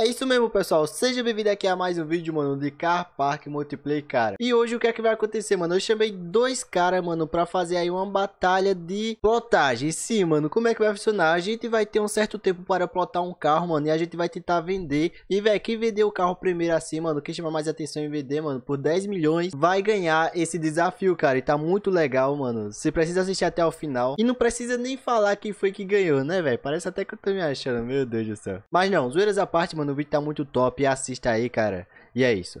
É isso mesmo, pessoal. Seja bem-vindo aqui a mais um vídeo, mano, de Car Park Multiplay, cara. E hoje o que é que vai acontecer, mano? Eu chamei dois caras, mano, pra fazer aí uma batalha de plotagem. Sim, mano, como é que vai funcionar? A gente vai ter um certo tempo para plotar um carro, mano, e a gente vai tentar vender. E, velho, quem vender o carro primeiro assim, mano, quem chamar mais atenção em vender, mano, por 10 milhões, vai ganhar esse desafio, cara. E tá muito legal, mano. Você precisa assistir até o final. E não precisa nem falar quem foi que ganhou, né, velho? Parece até que eu tô me achando, meu Deus do céu. Mas não, zoeiras à parte, mano, mano, o vídeo tá muito top. Assista aí, cara. E é isso.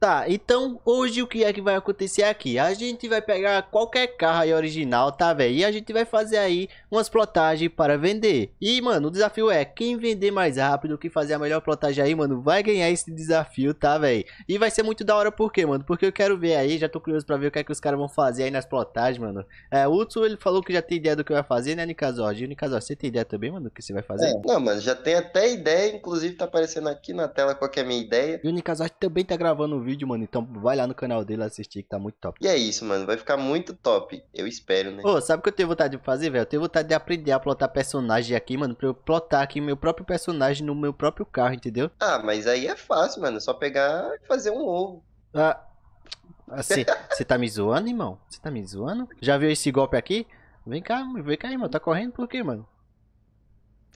Tá, então hoje o que é que vai acontecer aqui? A gente vai pegar qualquer carro aí original, tá, velho? E a gente vai fazer aí umas plotagens para vender. E, mano, o desafio é quem vender mais rápido, quem fazer a melhor plotagem aí, mano, vai ganhar esse desafio, tá, velho? E vai ser muito da hora por quê, mano? Porque eu quero ver aí, já tô curioso pra ver o que é que os caras vão fazer aí nas plotagens, mano. É, o Utsu, ele falou que já tem ideia do que vai fazer, né, Nicazord? E você tem ideia também, mano, do que você vai fazer? É, não, mano, já tem até ideia, inclusive tá aparecendo aqui na tela qual é a minha ideia. E o também tá gravando o um vídeo vídeo, mano. Então vai lá no canal dele assistir, que tá muito top. E é isso, mano. Vai ficar muito top. Eu espero, né? Ô, sabe o que eu tenho vontade de fazer, velho? Eu tenho vontade de aprender a plotar personagem aqui, mano. Pra eu plotar aqui meu próprio personagem no meu próprio carro, entendeu? Ah, mas aí é fácil, mano. É só pegar e fazer um ovo. Ah. Assim, você assim, tá me zoando, irmão? Você tá me zoando? Já viu esse golpe aqui? Vem cá, vem cá, irmão. Tá correndo por quê, mano?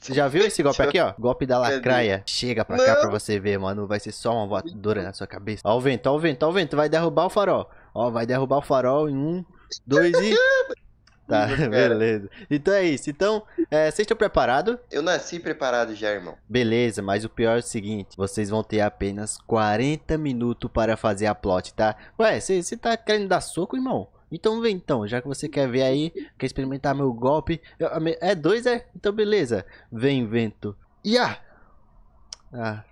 Você já viu esse golpe aqui, ó? Golpe da lacraia. Chega pra cá pra você ver, mano. Vai ser só uma voadora na sua cabeça. Ó o vento, ó o vento, ó o vento. Vai derrubar o farol. Ó, vai derrubar o farol em um, dois e... Tá, beleza. Então é isso. Então, é, vocês estão preparados? Eu nasci preparado já, irmão. Beleza, mas o pior é o seguinte: vocês vão ter apenas 40 minutos para fazer a plot, tá? Ué, você tá querendo dar soco, irmão? Então vem então, já que você quer ver aí, quer experimentar meu golpe. Eu, é dois, é? Então beleza. Vem, vento. Ia! Ah,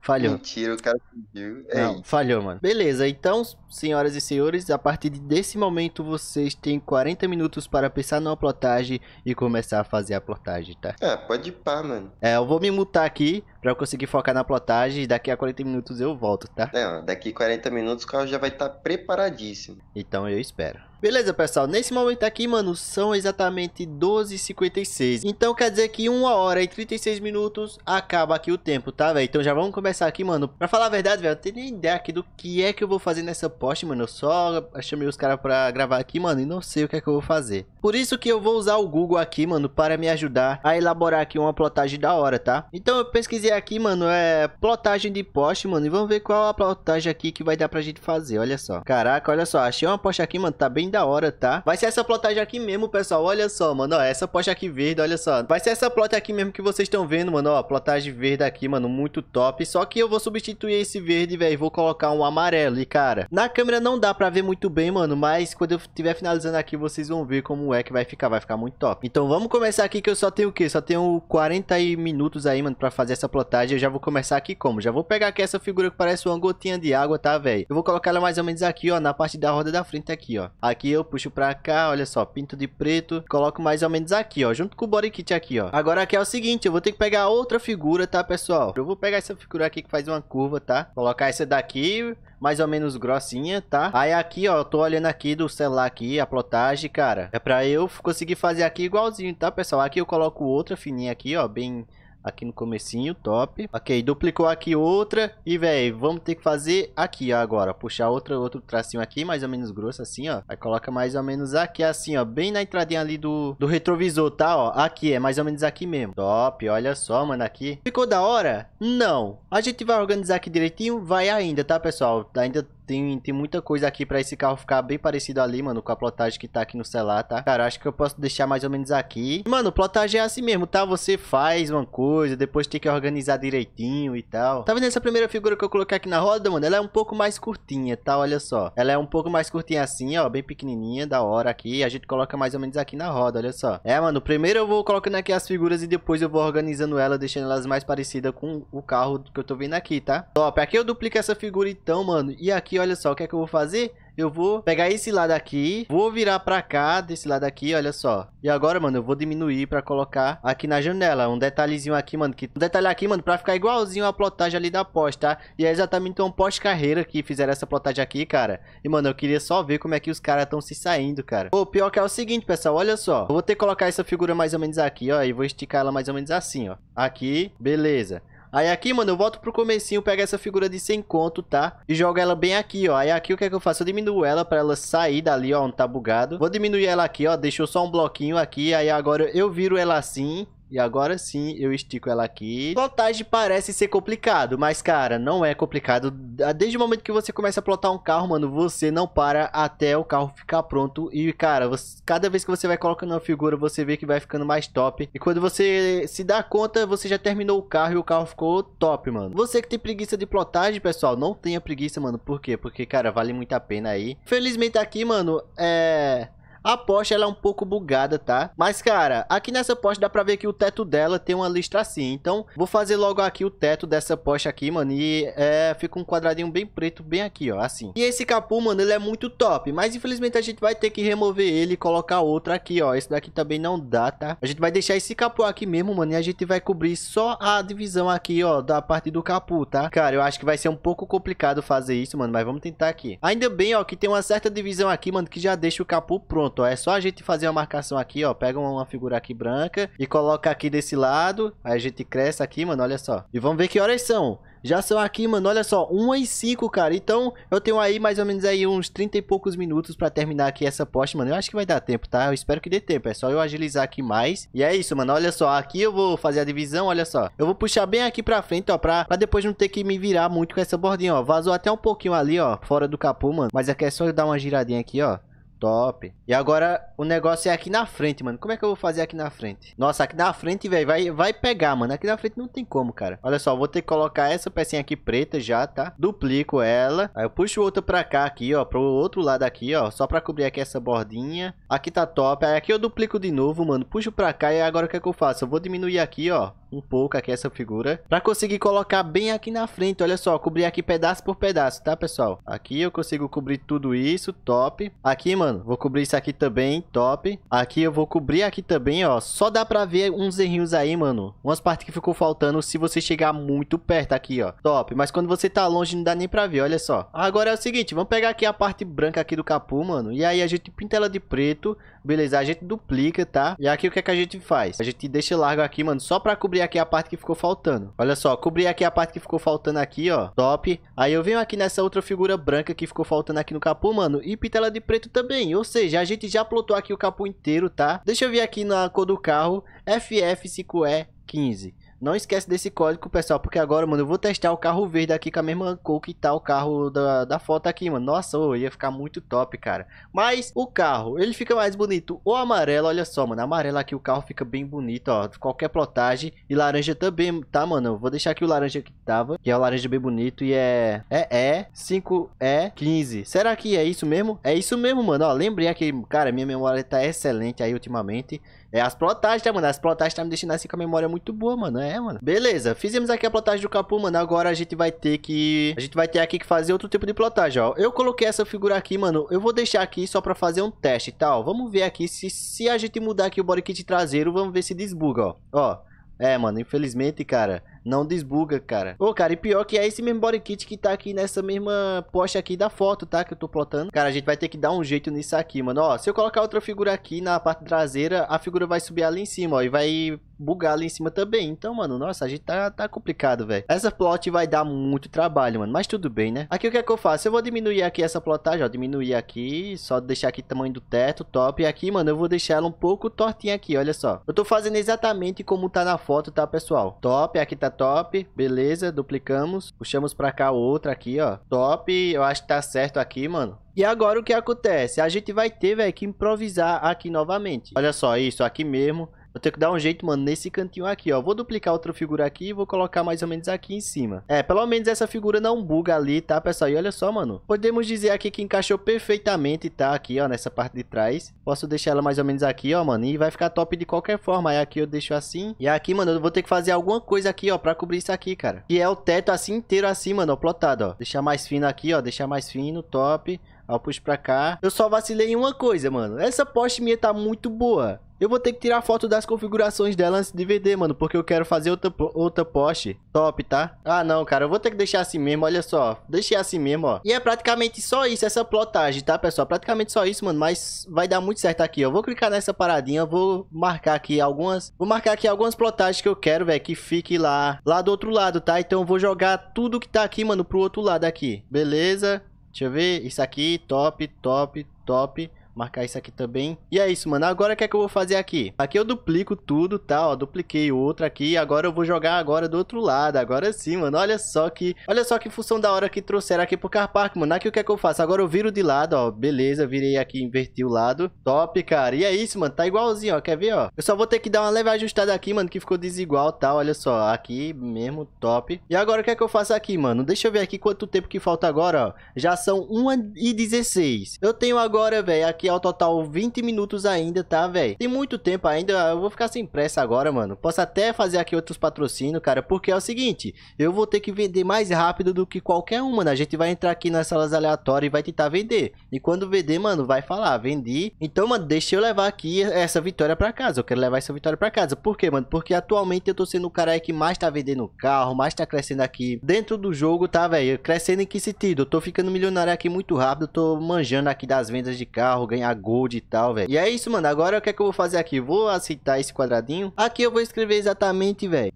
falhou. Mentira, o cara pediu. É Não, falhou, mano. Beleza, então, senhoras e senhores, a partir desse momento vocês têm 40 minutos para pensar numa plotagem e começar a fazer a plotagem, tá? É, pode ir pá, mano. É, eu vou me mutar aqui pra eu conseguir focar na plotagem. Daqui a 40 minutos eu volto, tá? É, daqui 40 minutos o carro já vai estar tá preparadíssimo. Então eu espero. Beleza, pessoal, nesse momento aqui, mano, são exatamente 12h56. Então quer dizer que 1 hora e 36 minutos acaba aqui o tempo, tá, velho? Então já vamos começar aqui, mano. Pra falar a verdade, velho, eu tenho nem ideia aqui do que é que eu vou fazer nessa post, mano. Eu só chamei os caras pra gravar aqui, mano, e não sei o que é que eu vou fazer. Por isso que eu vou usar o Google aqui, mano, para me ajudar a elaborar aqui uma plotagem da hora, tá? Então eu pesquisei aqui, mano, é plotagem de poste, mano, e vamos ver qual a plotagem aqui que vai dar pra gente fazer, olha só. Caraca, olha só, achei uma poste aqui, mano, tá bem da hora, tá? Vai ser essa plotagem aqui mesmo, pessoal, olha só, mano, ó, essa poste aqui verde, olha só. Vai ser essa plot aqui mesmo que vocês estão vendo, mano, ó, plotagem verde aqui, mano, muito top. Só que eu vou substituir esse verde, velho, vou colocar um amarelo, e cara, na câmera não dá pra ver muito bem, mano, mas quando eu estiver finalizando aqui, vocês vão ver como é que vai ficar. Vai ficar muito top. Então vamos começar aqui que eu só tenho o quê? Só tenho 40 minutos aí, mano, pra fazer essa plotagem. Eu já vou começar aqui como? Já vou pegar aqui essa figura que parece uma gotinha de água, tá, velho? Eu vou colocar ela mais ou menos aqui, ó, na parte da roda da frente aqui, ó. Aqui eu puxo pra cá, olha só, pinto de preto. Coloco mais ou menos aqui, ó, junto com o body kit aqui, ó. Agora aqui é o seguinte, eu vou ter que pegar outra figura, tá, pessoal? Eu vou pegar essa figura aqui que faz uma curva, tá? Colocar essa daqui mais ou menos grossinha, tá? Aí aqui, ó, eu tô olhando aqui do celular aqui, a plotagem, cara. É pra eu conseguir fazer aqui igualzinho, tá, pessoal? Aqui eu coloco outra fininha aqui, ó, bem Aqui no comecinho, top. Ok, duplicou aqui outra. E, velho, vamos ter que fazer aqui, ó, agora. Puxar outra, outro tracinho aqui, mais ou menos grosso, assim, ó. Aí coloca mais ou menos aqui, assim, ó. Bem na entradinha ali do, do retrovisor, tá, ó. Aqui, é mais ou menos aqui mesmo. Top, olha só, mano, aqui. Ficou da hora? Não. A gente vai organizar aqui direitinho, vai ainda, tá, pessoal? Ainda tem, tem muita coisa aqui pra esse carro ficar bem parecido ali, mano, com a plotagem que tá aqui no celular, tá? Cara, acho que eu posso deixar mais ou menos aqui. Mano, plotagem é assim mesmo, tá? Você faz uma coisa, depois tem que organizar direitinho e tal. Tá vendo essa primeira figura que eu coloquei aqui na roda, mano? Ela é um pouco mais curtinha, tá? Olha só. Ela é um pouco mais curtinha assim, ó, bem pequenininha, da hora aqui. A gente coloca mais ou menos aqui na roda, olha só. É, mano, primeiro eu vou colocando aqui as figuras e depois eu vou organizando ela, deixando elas mais parecidas com o carro que eu tô vendo aqui, tá? Top, aqui eu duplico essa figura então, mano. E aqui, olha só, o que é que eu vou fazer? Eu vou pegar esse lado aqui, vou virar pra cá desse lado aqui, olha só. E agora, mano, eu vou diminuir pra colocar aqui na janela. Um detalhezinho aqui, mano, que... Um detalhe aqui, mano, pra ficar igualzinho a plotagem ali da pós, tá? E é exatamente um pós-carreira que fizeram essa plotagem aqui, cara. E, mano, eu queria só ver como é que os caras estão se saindo, cara. O pior que é o seguinte, pessoal, olha só. Eu vou ter que colocar essa figura mais ou menos aqui, ó. E vou esticar ela mais ou menos assim, ó. Aqui, beleza. Aí aqui, mano, eu volto pro comecinho, pego essa figura de 100 conto, tá? E jogo ela bem aqui, ó. Aí aqui o que é que eu faço? Eu diminuo ela pra ela sair dali, ó, onde tá bugado. Vou diminuir ela aqui, ó. Deixou só um bloquinho aqui. Aí agora eu viro ela assim e agora sim eu estico ela aqui. Plotagem parece ser complicado, mas cara, não é complicado. Ah, desde o momento que você começa a plotar um carro, mano, você não para até o carro ficar pronto. E cara, você, cada vez que você vai colocando uma figura, você vê que vai ficando mais top. E quando você se dá conta, você já terminou o carro e o carro ficou top, mano. Você que tem preguiça de plotagem, pessoal, não tenha preguiça, mano. Por quê? Porque, cara, vale muito a pena aí. Felizmente aqui, mano, é... A Porsche ela é um pouco bugada, tá? Mas, cara, aqui nessa Porsche dá pra ver que o teto dela tem uma listra assim. Então, vou fazer logo aqui o teto dessa Porsche aqui, mano. E é, fica um quadradinho bem preto, bem aqui, ó, assim. E esse capô, mano, ele é muito top. Mas, infelizmente, a gente vai ter que remover ele e colocar outro aqui, ó. Esse daqui também não dá, tá? A gente vai deixar esse capô aqui mesmo, mano. E a gente vai cobrir só a divisão aqui, ó, da parte do capô, tá? Cara, eu acho que vai ser um pouco complicado fazer isso, mano. Mas vamos tentar aqui. Ainda bem, ó, que tem uma certa divisão aqui, mano, que já deixa o capô pronto pronto, ó, é só a gente fazer uma marcação aqui, ó, pega uma figura aqui branca e coloca aqui desse lado, aí a gente cresce aqui, mano, olha só. E vamos ver que horas são. Já são aqui, mano, olha só, 1 e 5, cara. Então, eu tenho aí mais ou menos aí uns 30 e poucos minutos pra terminar aqui essa poste, mano. Eu acho que vai dar tempo, tá? Eu espero que dê tempo. É só eu agilizar aqui mais. E é isso, mano. Olha só, aqui eu vou fazer a divisão, olha só. Eu vou puxar bem aqui pra frente, ó, pra, pra depois não ter que me virar muito com essa bordinha, ó. Vazou até um pouquinho ali, ó, fora do capô, mano. Mas aqui é, é só eu dar uma giradinha aqui, ó. Top. E agora o negócio é aqui na frente, mano. Como é que eu vou fazer aqui na frente? Nossa, aqui na frente, velho, vai, vai pegar, mano. Aqui na frente não tem como, cara. Olha só, vou ter que colocar essa pecinha aqui preta já, tá? Duplico ela. Aí eu puxo outra pra cá aqui, ó. Pro outro lado aqui, ó. Só pra cobrir aqui essa bordinha. Aqui tá top. Aí aqui eu duplico de novo, mano. Puxo pra cá e agora o que é que eu faço? Eu vou diminuir aqui, ó um pouco aqui essa figura. Pra conseguir colocar bem aqui na frente, olha só, cobrir aqui pedaço por pedaço, tá, pessoal? Aqui eu consigo cobrir tudo isso, top. Aqui, mano, vou cobrir isso aqui também, top. Aqui eu vou cobrir aqui também, ó. Só dá pra ver uns errinhos aí, mano. Umas partes que ficou faltando se você chegar muito perto aqui, ó. Top, mas quando você tá longe não dá nem pra ver, olha só. Agora é o seguinte, vamos pegar aqui a parte branca aqui do capô, mano. E aí a gente pinta ela de preto, beleza? A gente duplica, tá? E aqui o que é que a gente faz? A gente deixa largo aqui, mano, só pra cobrir cobrir aqui a parte que ficou faltando. Olha só, cobri aqui a parte que ficou faltando aqui, ó. Top. Aí eu venho aqui nessa outra figura branca que ficou faltando aqui no capô, mano. E pitela de preto também. Ou seja, a gente já plotou aqui o capô inteiro, tá? Deixa eu ver aqui na cor do carro. FF5E15. Não esquece desse código, pessoal, porque agora, mano, eu vou testar o carro verde aqui com a mesma cor que tá o carro da, da foto aqui, mano. Nossa, oh, ia ficar muito top, cara. Mas o carro, ele fica mais bonito. O amarelo, olha só, mano. Amarelo aqui o carro fica bem bonito, ó. Qualquer plotagem. E laranja também, tá, mano? Eu vou deixar aqui o laranja que tava, que é o laranja bem bonito. E é... É, é. 5E15. É, Será que é isso mesmo? É isso mesmo, mano. Ó, lembrei aqui, cara, minha memória tá excelente aí ultimamente. É as plotagens, tá, mano? As plotagens tá me deixando assim com a memória muito boa, mano. É, mano. Beleza, fizemos aqui a plotagem do capô, mano. Agora a gente vai ter que... A gente vai ter aqui que fazer outro tipo de plotagem, ó. Eu coloquei essa figura aqui, mano. Eu vou deixar aqui só pra fazer um teste e tá? tal. Vamos ver aqui se, se a gente mudar aqui o body kit traseiro, vamos ver se desbuga, ó. Ó. É, mano, infelizmente, cara, não desbuga, cara. Ô, cara, e pior que é esse mesmo body kit que tá aqui nessa mesma poste aqui da foto, tá? Que eu tô plotando. Cara, a gente vai ter que dar um jeito nisso aqui, mano. Ó, se eu colocar outra figura aqui na parte traseira, a figura vai subir ali em cima, ó. E vai bugar ali em cima também. Então, mano, nossa, a gente tá, tá complicado, velho. Essa plot vai dar muito trabalho, mano. Mas tudo bem, né? Aqui o que é que eu faço? Eu vou diminuir aqui essa plotagem, ó. Diminuir aqui. Só deixar aqui o tamanho do teto, top. E aqui, mano, eu vou deixar ela um pouco tortinha aqui, olha só. Eu tô fazendo exatamente como tá na foto, tá, pessoal? Top, aqui tá top, beleza, duplicamos. Puxamos pra cá outra aqui, ó. Top, eu acho que tá certo aqui, mano. E agora o que acontece? A gente vai ter, velho, que improvisar aqui novamente. Olha só, isso aqui mesmo. Vou ter que dar um jeito, mano, nesse cantinho aqui, ó. Vou duplicar outra figura aqui e vou colocar mais ou menos aqui em cima. É, pelo menos essa figura não buga ali, tá, pessoal? E olha só, mano. Podemos dizer aqui que encaixou perfeitamente, tá? Aqui, ó, nessa parte de trás. Posso deixar ela mais ou menos aqui, ó, mano. E vai ficar top de qualquer forma. Aí aqui eu deixo assim. E aqui, mano, eu vou ter que fazer alguma coisa aqui, ó, pra cobrir isso aqui, cara. Que é o teto assim inteiro assim, mano, ó, plotado, ó. Deixar mais fino aqui, ó. Deixar mais fino, top. Aí puxo pra cá. Eu só vacilei em uma coisa, mano. Essa poste minha tá muito boa. Eu vou ter que tirar foto das configurações dela antes de vender, mano, porque eu quero fazer outra, outra poste. Top, tá? Ah, não, cara, eu vou ter que deixar assim mesmo, olha só. Deixei assim mesmo, ó. E é praticamente só isso, essa plotagem, tá, pessoal? Praticamente só isso, mano, mas vai dar muito certo aqui, Eu Vou clicar nessa paradinha, vou marcar aqui algumas... Vou marcar aqui algumas plotagens que eu quero, velho, que fique lá, lá do outro lado, tá? Então eu vou jogar tudo que tá aqui, mano, pro outro lado aqui. Beleza? Deixa eu ver. Isso aqui, top, top, top marcar isso aqui também. E é isso, mano. Agora o que é que eu vou fazer aqui? Aqui eu duplico tudo, tá? Ó, dupliquei outra aqui. Agora eu vou jogar agora do outro lado. Agora sim, mano. Olha só que... Olha só que função da hora que trouxeram aqui pro carpark mano. Aqui o que é que eu faço? Agora eu viro de lado, ó. Beleza, virei aqui, inverti o lado. Top, cara. E é isso, mano. Tá igualzinho, ó. Quer ver, ó? Eu só vou ter que dar uma leve ajustada aqui, mano, que ficou desigual, tá? Olha só. Aqui mesmo, top. E agora o que é que eu faço aqui, mano? Deixa eu ver aqui quanto tempo que falta agora, ó. Já são 1 e 16. Eu tenho agora, velho, aqui aqui ao total 20 minutos ainda, tá, velho? Tem muito tempo ainda, eu vou ficar sem pressa agora, mano. Posso até fazer aqui outros patrocínios, cara, porque é o seguinte, eu vou ter que vender mais rápido do que qualquer um, mano. A gente vai entrar aqui nas salas aleatórias e vai tentar vender. E quando vender, mano, vai falar, vendi. Então, mano, deixa eu levar aqui essa vitória pra casa. Eu quero levar essa vitória pra casa. Por quê, mano? Porque atualmente eu tô sendo o cara que mais tá vendendo carro, mais tá crescendo aqui dentro do jogo, tá, velho? Crescendo em que sentido? Eu tô ficando milionário aqui muito rápido, tô manjando aqui das vendas de carro, ganhar gold e tal, velho. E é isso, mano. Agora o que é que eu vou fazer aqui? Vou aceitar esse quadradinho. Aqui eu vou escrever exatamente, velho,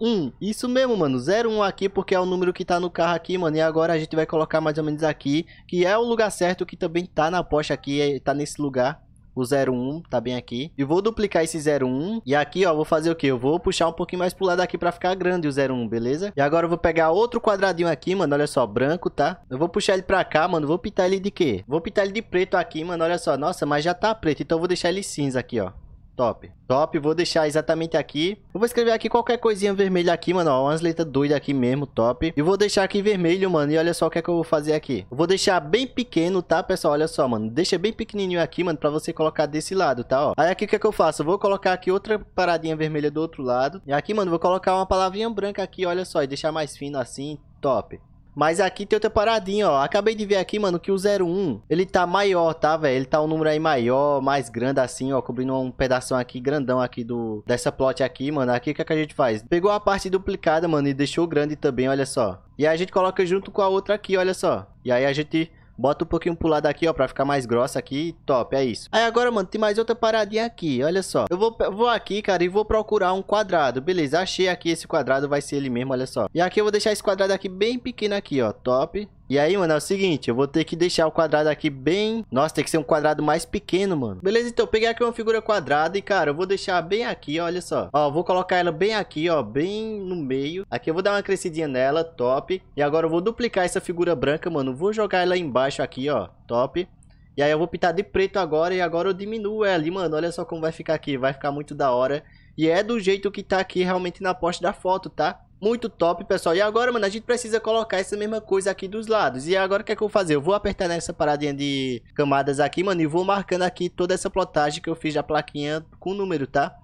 01. Isso mesmo, mano. 01 aqui porque é o número que tá no carro aqui, mano. E agora a gente vai colocar mais ou menos aqui, que é o lugar certo que também tá na Porsche aqui, é, tá nesse lugar o 01, tá bem aqui. E vou duplicar esse 01. E aqui, ó, vou fazer o quê? Eu vou puxar um pouquinho mais pro lado aqui pra ficar grande o 01, beleza? E agora eu vou pegar outro quadradinho aqui, mano, olha só, branco, tá? Eu vou puxar ele pra cá, mano, vou pintar ele de quê? Vou pintar ele de preto aqui, mano, olha só. Nossa, mas já tá preto, então eu vou deixar ele cinza aqui, ó. Top. Top, vou deixar exatamente aqui. Eu vou escrever aqui qualquer coisinha vermelha aqui, mano, ó. Umas letras doidas aqui mesmo, top. E vou deixar aqui vermelho, mano. E olha só o que é que eu vou fazer aqui. Eu vou deixar bem pequeno, tá, pessoal? Olha só, mano. Deixa bem pequenininho aqui, mano, pra você colocar desse lado, tá, ó. Aí aqui o que é que eu faço? Eu vou colocar aqui outra paradinha vermelha do outro lado. E aqui, mano, vou colocar uma palavrinha branca aqui, olha só. E deixar mais fino assim, top. Mas aqui tem outra paradinha, ó. Acabei de ver aqui, mano, que o 01, ele tá maior, tá, velho? Ele tá um número aí maior, mais grande assim, ó. Cobrindo um pedaço aqui, grandão aqui do... Dessa plot aqui, mano. Aqui o que, é que a gente faz? Pegou a parte duplicada, mano, e deixou grande também, olha só. E aí a gente coloca junto com a outra aqui, olha só. E aí a gente Bota um pouquinho pro lado aqui, ó, pra ficar mais grossa aqui. Top, é isso. Aí agora, mano, tem mais outra paradinha aqui, olha só. Eu vou, vou aqui, cara, e vou procurar um quadrado. Beleza, achei aqui esse quadrado, vai ser ele mesmo, olha só. E aqui eu vou deixar esse quadrado aqui bem pequeno aqui, ó. Top. E aí, mano, é o seguinte, eu vou ter que deixar o quadrado aqui bem... Nossa, tem que ser um quadrado mais pequeno, mano. Beleza, então, eu peguei aqui uma figura quadrada e, cara, eu vou deixar bem aqui, olha só. Ó, vou colocar ela bem aqui, ó, bem no meio. Aqui eu vou dar uma crescidinha nela, top. E agora eu vou duplicar essa figura branca, mano. Vou jogar ela embaixo aqui, ó, top. E aí eu vou pintar de preto agora e agora eu diminuo ela, e, mano, olha só como vai ficar aqui. Vai ficar muito da hora. E é do jeito que tá aqui realmente na poste da foto, tá? Muito top, pessoal. E agora, mano, a gente precisa colocar essa mesma coisa aqui dos lados. E agora o que é que eu vou fazer? Eu vou apertar nessa paradinha de camadas aqui, mano, e vou marcando aqui toda essa plotagem que eu fiz da plaquinha com o número, tá?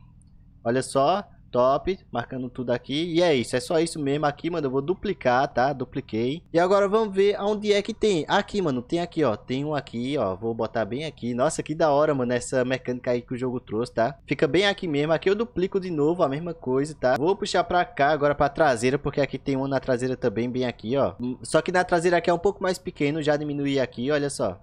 Olha só. Top, marcando tudo aqui. E é isso, é só isso mesmo aqui, mano. Eu vou duplicar, tá? Dupliquei. E agora vamos ver onde é que tem. Aqui, mano, tem aqui, ó. Tem um aqui, ó. Vou botar bem aqui. Nossa, que da hora, mano, essa mecânica aí que o jogo trouxe, tá? Fica bem aqui mesmo. Aqui eu duplico de novo a mesma coisa, tá? Vou puxar pra cá agora pra traseira, porque aqui tem um na traseira também, bem aqui, ó. Só que na traseira aqui é um pouco mais pequeno. Já diminui aqui, olha só.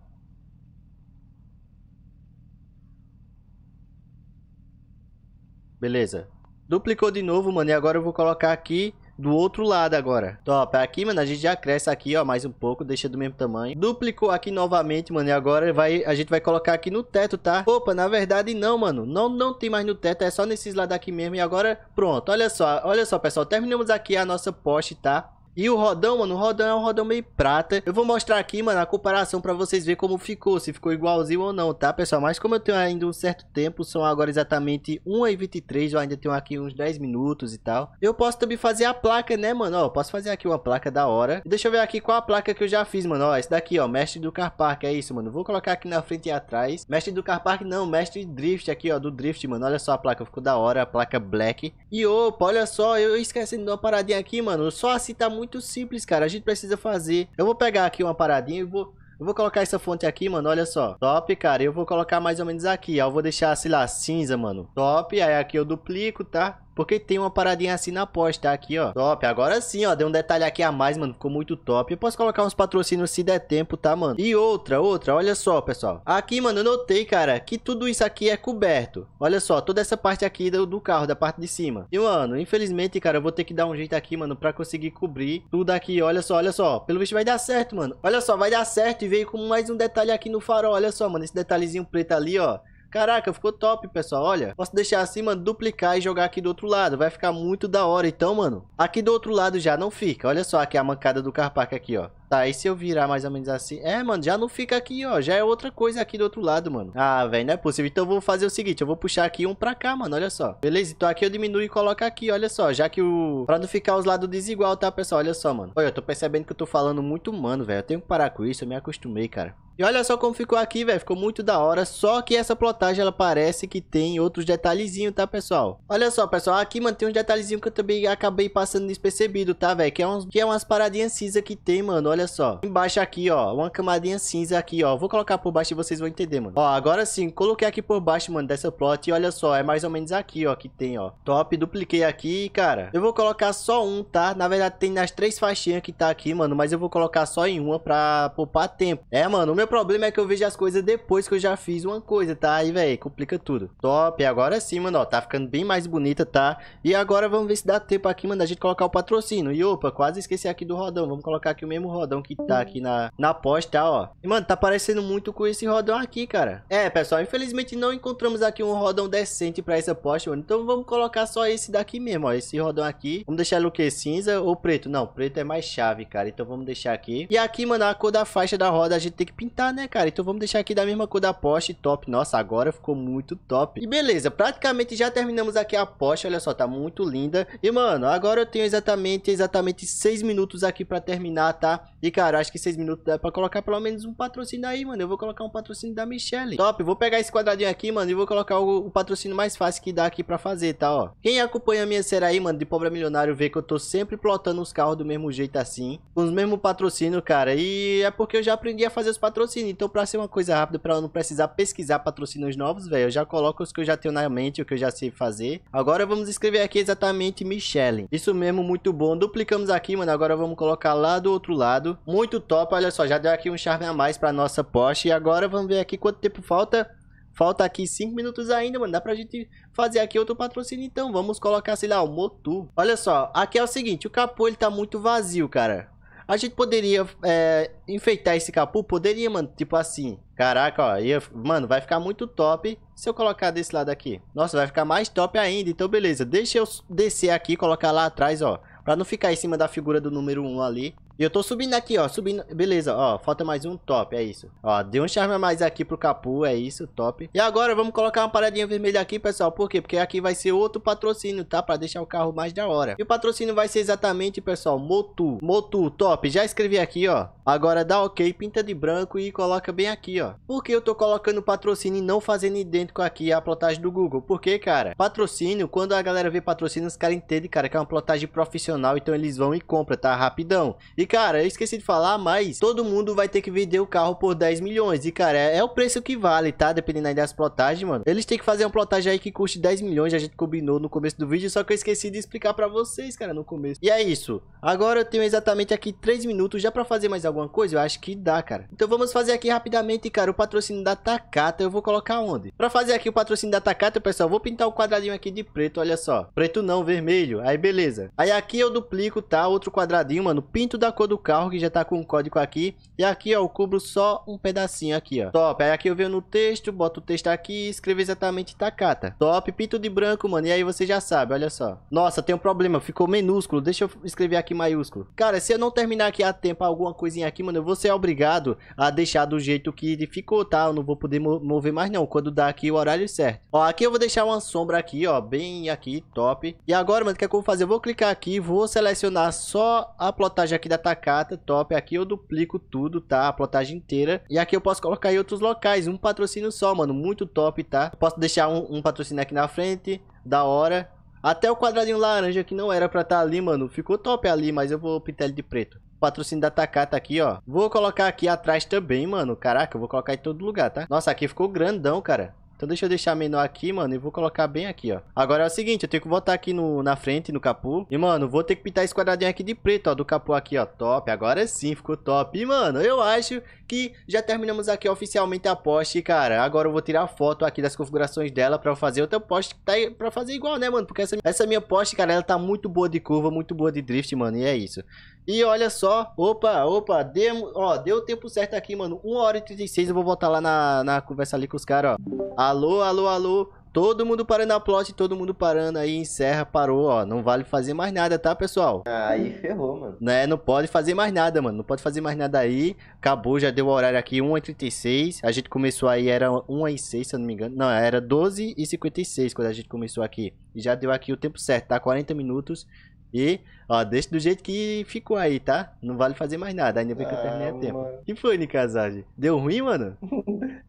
Beleza. Duplicou de novo, mano. E agora eu vou colocar aqui do outro lado agora. Top, é aqui, mano, a gente já cresce aqui, ó, mais um pouco, deixa do mesmo tamanho. Duplicou aqui novamente, mano, e agora vai, a gente vai colocar aqui no teto, tá? Opa, na verdade não, mano, não, não tem mais no teto, é só nesses lados aqui mesmo. E agora, pronto, olha só, olha só, pessoal, terminamos aqui a nossa poste, tá? E o rodão, mano, o rodão é um rodão meio prata. Eu vou mostrar aqui, mano, a comparação pra vocês verem como ficou, se ficou igualzinho ou não, tá, pessoal? Mas como eu tenho ainda um certo tempo, são agora exatamente 1h23, eu ainda tenho aqui uns 10 minutos e tal. Eu posso também fazer a placa, né, mano? Ó, posso fazer aqui uma placa da hora. Deixa eu ver aqui qual a placa que eu já fiz, mano. Ó, esse daqui, ó, mestre do Car Park, é isso, mano. Vou colocar aqui na frente e atrás. Mestre do Car Park, não, mestre Drift aqui, ó, do Drift, mano. Olha só a placa, ficou da hora, a placa Black. E opa, olha só, eu esquecendo de uma paradinha aqui, mano. Só assim tá muito muito simples, cara. A gente precisa fazer. Eu vou pegar aqui uma paradinha e vou... Eu vou colocar essa fonte aqui, mano, olha só. Top, cara. Eu vou colocar mais ou menos aqui, ó. Eu vou deixar, sei lá, cinza, mano. Top. Aí aqui eu duplico, tá? Porque tem uma paradinha assim na pós, tá? Aqui, ó. Top. Agora sim, ó. Deu um detalhe aqui a mais, mano. Ficou muito top. Eu posso colocar uns patrocínios se der tempo, tá, mano? E outra, outra. Olha só, pessoal. Aqui, mano, eu notei, cara, que tudo isso aqui é coberto. Olha só, toda essa parte aqui do, do carro, da parte de cima. E, mano, infelizmente, cara, eu vou ter que dar um jeito aqui, mano, pra conseguir cobrir tudo aqui. Olha só, olha só. Pelo visto vai dar certo, mano. Olha só, vai dar certo. E veio com mais um detalhe aqui no farol. Olha só, mano. Esse detalhezinho preto ali, ó. Caraca, ficou top, pessoal. Olha, posso deixar assim, mano, duplicar e jogar aqui do outro lado. Vai ficar muito da hora, então, mano. Aqui do outro lado já não fica. Olha só aqui a mancada do Carpac aqui, ó. Tá, e se eu virar mais ou menos assim? É, mano, já não fica aqui, ó. Já é outra coisa aqui do outro lado, mano. Ah, velho, não é possível. Então eu vou fazer o seguinte, eu vou puxar aqui um pra cá, mano, olha só. Beleza, então aqui eu diminuo e coloco aqui, olha só. Já que o... Pra não ficar os lados desigual, tá, pessoal? Olha só, mano. Olha, eu tô percebendo que eu tô falando muito humano, velho. Eu tenho que parar com isso, eu me acostumei, cara. E olha só como ficou aqui, velho. Ficou muito da hora. Só que essa plotagem, ela parece que tem outros detalhezinhos, tá, pessoal? Olha só, pessoal. Aqui, mano, tem uns detalhezinhos que eu também acabei passando despercebido, tá, velho? Que, é que é umas paradinhas cinza que tem, mano. Olha só. Embaixo aqui, ó. Uma camadinha cinza aqui, ó. Vou colocar por baixo e vocês vão entender, mano. Ó, agora sim. Coloquei aqui por baixo, mano, dessa plot. E olha só, é mais ou menos aqui, ó. Que tem, ó. Top. Dupliquei aqui, cara. Eu vou colocar só um, tá? Na verdade, tem nas três faixinhas que tá aqui, mano. Mas eu vou colocar só em uma pra poupar tempo. É, mano, o meu meu problema é que eu vejo as coisas depois que eu já fiz uma coisa, tá? Aí, velho, complica tudo. Top, agora sim, mano, ó, tá ficando bem mais bonita, tá? E agora vamos ver se dá tempo aqui, mano, da gente colocar o patrocínio. E opa, quase esqueci aqui do rodão. Vamos colocar aqui o mesmo rodão que tá aqui na, na posta, tá, ó. E, mano, tá parecendo muito com esse rodão aqui, cara. É, pessoal, infelizmente não encontramos aqui um rodão decente pra essa posta, mano. Então vamos colocar só esse daqui mesmo, ó, esse rodão aqui. Vamos deixar ele o quê? Cinza ou preto? Não, preto é mais chave, cara. Então vamos deixar aqui. E aqui, mano, a cor da faixa da roda a gente tem que pintar tá né, cara? Então vamos deixar aqui da mesma cor da Porsche, top. Nossa, agora ficou muito top. E beleza, praticamente já terminamos aqui a Porsche, olha só, tá muito linda. E, mano, agora eu tenho exatamente, exatamente 6 minutos aqui pra terminar, tá? E, cara, acho que 6 minutos dá pra colocar pelo menos um patrocínio aí, mano. Eu vou colocar um patrocínio da Michelle. Top, vou pegar esse quadradinho aqui, mano, e vou colocar o, o patrocínio mais fácil que dá aqui pra fazer, tá, ó. Quem acompanha a minha série aí, mano, de pobre milionário, vê que eu tô sempre plotando os carros do mesmo jeito assim, com os mesmos patrocínios, cara. E é porque eu já aprendi a fazer os patrocínios patrocínio. Então, pra ser uma coisa rápida, pra eu não precisar pesquisar patrocínios novos, velho, eu já coloco os que eu já tenho na mente, o que eu já sei fazer. Agora vamos escrever aqui exatamente Michelle. Isso mesmo, muito bom. Duplicamos aqui, mano. Agora vamos colocar lá do outro lado. Muito top, olha só. Já deu aqui um charme a mais pra nossa Porsche. E agora vamos ver aqui quanto tempo falta. Falta aqui 5 minutos ainda, mano. Dá pra gente fazer aqui outro patrocínio, então. Vamos colocar, sei lá, o Motu. Olha só, aqui é o seguinte. O capô, ele tá muito vazio, cara. A gente poderia é, enfeitar esse capô? Poderia, mano. Tipo assim. Caraca, ó. Ia, mano, vai ficar muito top se eu colocar desse lado aqui. Nossa, vai ficar mais top ainda. Então, beleza. Deixa eu descer aqui e colocar lá atrás, ó. Pra não ficar em cima da figura do número 1 ali. E eu tô subindo aqui, ó, subindo. Beleza, ó, falta mais um top, é isso. Ó, deu um charme a mais aqui pro Capu, é isso, top. E agora vamos colocar uma paradinha vermelha aqui, pessoal. Por quê? Porque aqui vai ser outro patrocínio, tá? Pra deixar o carro mais da hora. E o patrocínio vai ser exatamente, pessoal, Motu. Motu, top. Já escrevi aqui, ó. Agora dá ok, pinta de branco e coloca bem aqui, ó. Por que eu tô colocando patrocínio e não fazendo idêntico aqui à plotagem do Google? Porque, cara, patrocínio, quando a galera vê patrocínio, os caras entendem, cara, que é uma plotagem profissional, então eles vão e compram, tá? Rapidão. E, cara, eu esqueci de falar, mas todo mundo vai ter que vender o carro por 10 milhões. E, cara, é, é o preço que vale, tá? Dependendo aí das plotagens, mano. Eles têm que fazer uma plotagem aí que custe 10 milhões, a gente combinou no começo do vídeo, só que eu esqueci de explicar pra vocês, cara, no começo. E é isso. Agora eu tenho exatamente aqui 3 minutos já pra fazer mais alguma alguma coisa? Eu acho que dá, cara. Então vamos fazer aqui rapidamente, cara, o patrocínio da Takata. Eu vou colocar onde? Pra fazer aqui o patrocínio da Takata, pessoal, vou pintar o quadradinho aqui de preto, olha só. Preto não, vermelho. Aí, beleza. Aí aqui eu duplico, tá? Outro quadradinho, mano. Pinto da cor do carro, que já tá com o código aqui. E aqui, ó, eu cubro só um pedacinho aqui, ó. Top. Aí aqui eu venho no texto, boto o texto aqui e escrevo exatamente Takata. Top. Pinto de branco, mano. E aí você já sabe, olha só. Nossa, tem um problema. Ficou minúsculo. Deixa eu escrever aqui maiúsculo. Cara, se eu não terminar aqui a tempo alguma coisinha aqui, mano, eu vou ser é obrigado a deixar do jeito que ele ficou, tá? Eu não vou poder mover mais não, quando dá aqui o horário certo. Ó, aqui eu vou deixar uma sombra aqui, ó, bem aqui, top. E agora, mano, o que, é que eu vou fazer? Eu vou clicar aqui, vou selecionar só a plotagem aqui da Takata, top. Aqui eu duplico tudo, tá? A plotagem inteira. E aqui eu posso colocar em outros locais, um patrocínio só, mano, muito top, tá? Eu posso deixar um, um patrocínio aqui na frente, da hora. Até o quadradinho laranja que não era pra estar tá ali, mano, ficou top ali, mas eu vou pintar ele de preto patrocínio da Takata aqui, ó. Vou colocar aqui atrás também, mano. Caraca, eu vou colocar em todo lugar, tá? Nossa, aqui ficou grandão, cara. Então deixa eu deixar menor aqui, mano, e vou colocar bem aqui, ó. Agora é o seguinte, eu tenho que botar aqui no, na frente, no capu. E, mano, vou ter que pintar esse quadradinho aqui de preto, ó, do capu aqui, ó. Top, agora sim, ficou top. E, mano, eu acho que já terminamos aqui oficialmente a poste, cara. Agora eu vou tirar foto aqui das configurações dela pra fazer outra poste que tá aí pra fazer igual, né, mano? Porque essa, essa minha poste, cara, ela tá muito boa de curva, muito boa de drift, mano, e é isso. E olha só, opa, opa, deu, ó, deu o tempo certo aqui, mano. 1 hora e 36, eu vou voltar lá na, na conversa ali com os caras, ó. Alô, alô, alô. Todo mundo parando a plot, todo mundo parando aí, encerra, parou, ó. Não vale fazer mais nada, tá, pessoal? Aí ferrou, mano. Né, não pode fazer mais nada, mano. Não pode fazer mais nada aí. Acabou, já deu o horário aqui, 1h36. A gente começou aí, era 1h06, se eu não me engano. Não, era 12h56 quando a gente começou aqui. E já deu aqui o tempo certo, tá? 40 minutos. E, ó, deixa do jeito que ficou aí, tá? Não vale fazer mais nada, ainda bem que eu ah, terminei a tempo. Mano. que foi, Nikazage? Deu ruim, mano?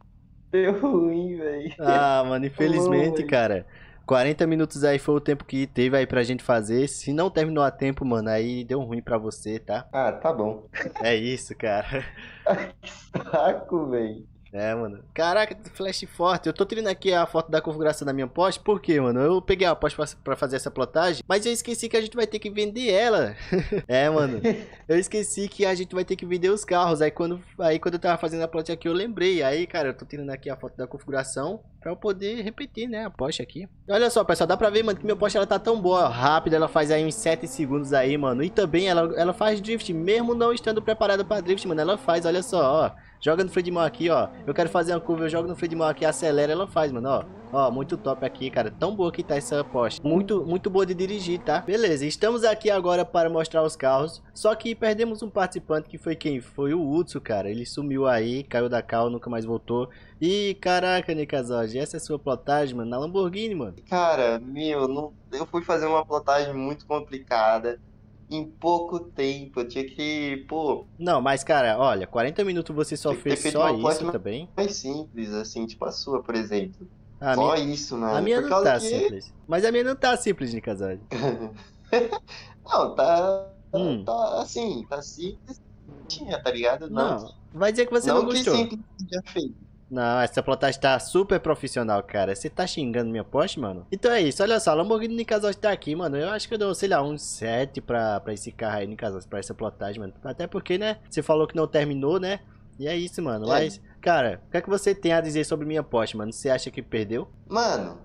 Deu ruim, velho. Ah, mano, infelizmente, cara. 40 minutos aí foi o tempo que teve aí pra gente fazer. Se não terminou a tempo, mano, aí deu ruim pra você, tá? Ah, tá bom. É isso, cara. que saco, velho. É, mano. Caraca, flash forte. Eu tô tirando aqui a foto da configuração da minha Porsche, por quê, mano? Eu peguei a Porsche pra, fazer essa plotagem, mas eu esqueci que a gente vai ter que vender ela. é, mano. Eu esqueci que a gente vai ter que vender os carros. Aí quando, aí quando eu tava fazendo a plot aqui, eu lembrei. Aí, cara, eu tô tirando aqui a foto da configuração pra eu poder repetir, né, a Porsche aqui. Olha só, pessoal, dá pra ver, mano, que minha Porsche ela tá tão boa, rápida, ela faz aí uns 7 segundos aí, mano. E também ela, ela faz drift, mesmo não estando preparada pra drift, mano, ela faz, olha só, ó. Joga no freio de mão aqui, ó. Eu quero fazer uma curva, eu jogo no freio de mão aqui, acelera, ela faz, mano, ó. Ó, muito top aqui, cara. Tão boa que tá essa Porsche. Muito, muito boa de dirigir, tá? Beleza, estamos aqui agora para mostrar os carros. Só que perdemos um participante que foi quem? Foi o Utsu, cara. Ele sumiu aí, caiu da cal, nunca mais voltou. E caraca, Nikazoji, essa é sua plotagem, mano, na Lamborghini, mano. Cara, meu, não... eu fui fazer uma plotagem muito complicada em pouco tempo. Eu tinha que, pô. Não, mas cara, olha, 40 minutos você só fez só isso também. Mais simples, assim, tipo a sua, por exemplo. A só minha... isso, né? A minha por não tá que... simples. Mas a minha não tá simples, de casar não, tá. Hum. Tá assim, tá simples. Tinha, tá ligado? Não. não. Vai dizer que você não, não gostou. Que simples já fez. Não, essa plotagem tá super profissional, cara. Você tá xingando minha Porsche, mano? Então é isso, olha só, Lamborghini Nicasotti tá aqui, mano. Eu acho que eu dou, sei lá, uns 7 pra, pra esse carro aí, Nicasotti, pra essa plotagem, mano. Até porque, né, você falou que não terminou, né? E é isso, mano. É. Mas, cara, o que é que você tem a dizer sobre minha Porsche, mano? Você acha que perdeu? Mano,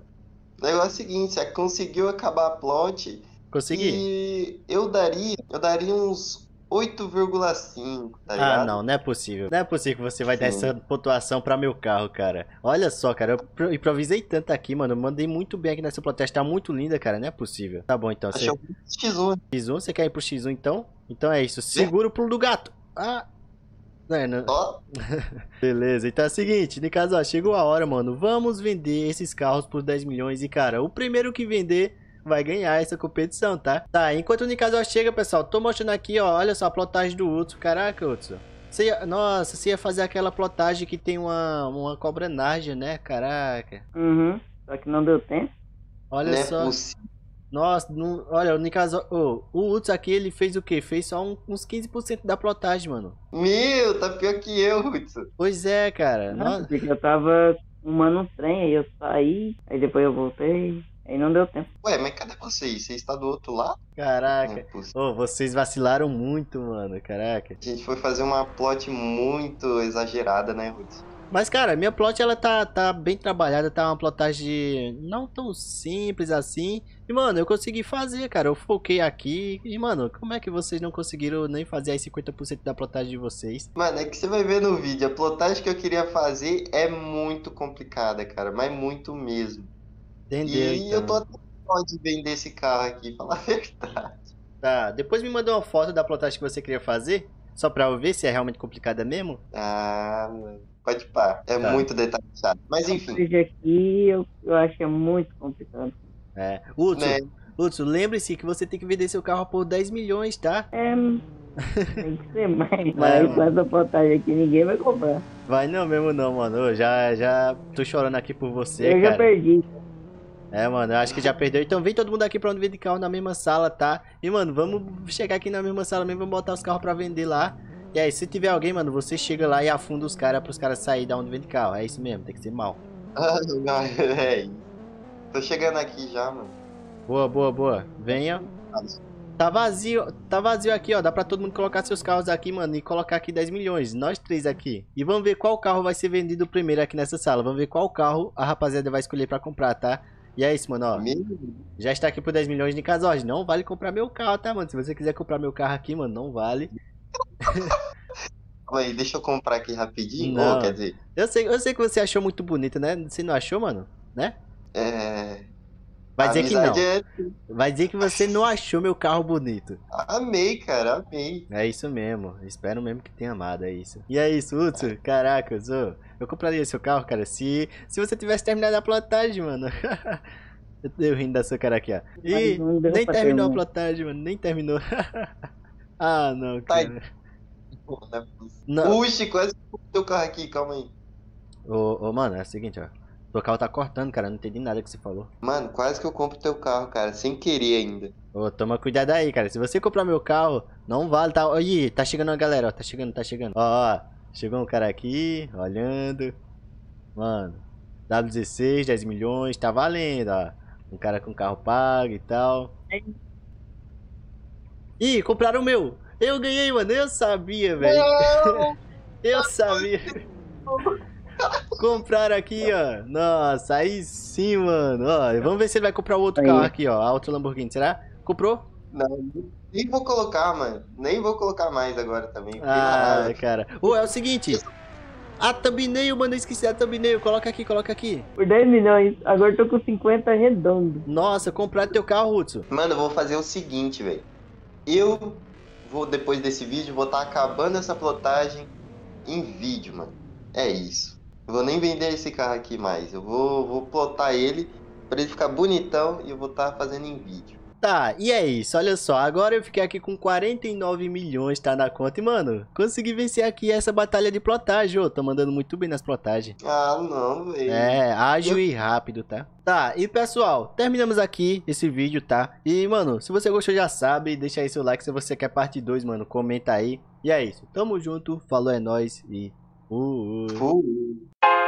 o negócio é o seguinte, você conseguiu acabar a plot... Consegui. E eu daria, eu daria uns 8,5, tá ah, ligado? Ah, não, não é possível. Não é possível que você vai Sim. dar essa pontuação pra meu carro, cara. Olha só, cara, eu improvisei tanto aqui, mano. Mandei muito bem aqui nessa plotesta. Tá muito linda, cara. Não é possível. Tá bom, então. Você... X1. X1, você quer ir pro X1 então? Então é isso. Seguro pro do gato. Ah. É, não... oh. Beleza, então é o seguinte, Nicaso, chegou a hora, mano. Vamos vender esses carros por 10 milhões e, cara, o primeiro que vender vai ganhar essa competição, tá? Tá, enquanto o Nikazo chega, pessoal, tô mostrando aqui, ó, olha só a plotagem do Utsu. Caraca, Utsu. Você ia, nossa, você ia fazer aquela plotagem que tem uma, uma cobra narja, né? Caraca. Uhum, só que não deu tempo. Olha não é só. É nossa, não, olha, o Nikazo, oh, o Utsu aqui, ele fez o quê? Fez só um, uns 15% da plotagem, mano. Meu, tá pior que eu, Utsu. Pois é, cara. Não, nossa. Eu tava fumando um trem, aí eu saí, aí depois eu voltei. Aí não deu tempo. Ué, mas cadê vocês? Você está do outro lado? Caraca. É Ô, oh, vocês vacilaram muito, mano. Caraca. A gente foi fazer uma plot muito exagerada, né, Ruth? Mas, cara, minha plot, ela tá, tá bem trabalhada, tá uma plotagem não tão simples assim. E, mano, eu consegui fazer, cara. Eu foquei aqui. E, mano, como é que vocês não conseguiram nem fazer aí 50% da plotagem de vocês? Mano, é que você vai ver no vídeo. A plotagem que eu queria fazer é muito complicada, cara. Mas muito mesmo. Entendeu? E então. eu tô até de vender esse carro aqui, falar a verdade. Tá, depois me mandou uma foto da plotagem que você queria fazer, só pra eu ver se é realmente complicada mesmo. Ah, pode pá. É tá. muito detalhado. Mas enfim. Esse aqui eu, eu acho que é muito complicado. É. Último. né? lembre-se que você tem que vender seu carro por 10 milhões, tá? É. Tem que ser mais, é, mas com essa plotagem aqui ninguém vai comprar. Vai não mesmo não, mano. Eu já, já tô chorando aqui por você, eu cara. Eu já perdi. É, mano, eu acho que já perdeu. Então vem todo mundo aqui pra onde vende carro na mesma sala, tá? E, mano, vamos chegar aqui na mesma sala mesmo, vamos botar os carros pra vender lá. E aí, se tiver alguém, mano, você chega lá e afunda os caras pros caras saírem da onde vende carro. É isso mesmo, tem que ser mal. Ah, não, é. Tô chegando aqui já, mano. Boa, boa, boa. Venha. Tá vazio, tá vazio aqui, ó. Dá pra todo mundo colocar seus carros aqui, mano, e colocar aqui 10 milhões. Nós três aqui. E vamos ver qual carro vai ser vendido primeiro aqui nessa sala. Vamos ver qual carro a rapaziada vai escolher pra comprar, tá? E é isso, mano, ó. Já está aqui por 10 milhões de casóis. Não vale comprar meu carro, tá, mano? Se você quiser comprar meu carro aqui, mano, não vale. Aí, deixa eu comprar aqui rapidinho, não. Ou, quer dizer. Eu sei, eu sei que você achou muito bonito, né? Você não achou, mano? Né? É. Vai dizer que não. É... Vai dizer que você não achou meu carro bonito. Amei, cara, amei. É isso mesmo. Espero mesmo que tenha amado, é isso. E é isso, Utsu. Caraca, Zo. Eu compraria seu carro, cara, se, se você tivesse terminado a plotagem, mano. eu tô rindo da sua cara aqui, ó. E nem terminou a plotagem, mano. Nem terminou. ah, não, tá cara. Tá. Não. Puxa, quase o teu carro aqui, calma aí. Ô, ô, mano, é o seguinte, ó. Teu carro tá cortando, cara. Não entendi nada que você falou. Mano, quase que eu compro teu carro, cara. Sem querer ainda. Ô, toma cuidado aí, cara. Se você comprar meu carro, não vale, tá? Aí, tá chegando a galera, ó. Tá chegando, tá chegando. Ó, ó. Chegou um cara aqui, olhando. Mano, W16, 10 milhões, tá valendo, ó. Um cara com carro pago e tal. Ih, compraram o meu. Eu ganhei, mano. Eu sabia, velho. Eu sabia. Compraram aqui, ó. Nossa, aí sim, mano. Ó, vamos ver se ele vai comprar outro aí. carro aqui, ó. Outro Lamborghini. Será? Comprou? Não, nem vou colocar, mano. Nem vou colocar mais agora também. Ah, cara. Ô, é o seguinte. A thumbnail, mano, eu esqueci a thumbnail. Coloca aqui, coloca aqui. Por 10 milhões, agora tô com 50 redondo. Nossa, comprar teu carro, Hudson. Mano, eu vou fazer o seguinte, velho. Eu vou, depois desse vídeo, vou estar tá acabando essa plotagem em vídeo, mano. É isso. Eu vou nem vender esse carro aqui mais. Eu vou, vou plotar ele para ele ficar bonitão e eu vou estar tá fazendo em vídeo. Tá, e é isso, olha só, agora eu fiquei aqui com 49 milhões, tá na conta, e mano, consegui vencer aqui essa batalha de plotagem, ô, tô mandando muito bem nas plotagens. Ah, não, velho. É, ágil eu... e rápido, tá? Tá, e pessoal, terminamos aqui esse vídeo, tá? E, mano, se você gostou já sabe, deixa aí seu like se você quer parte 2, mano, comenta aí. E é isso, tamo junto, falou, é nóis e 呜呜呜呜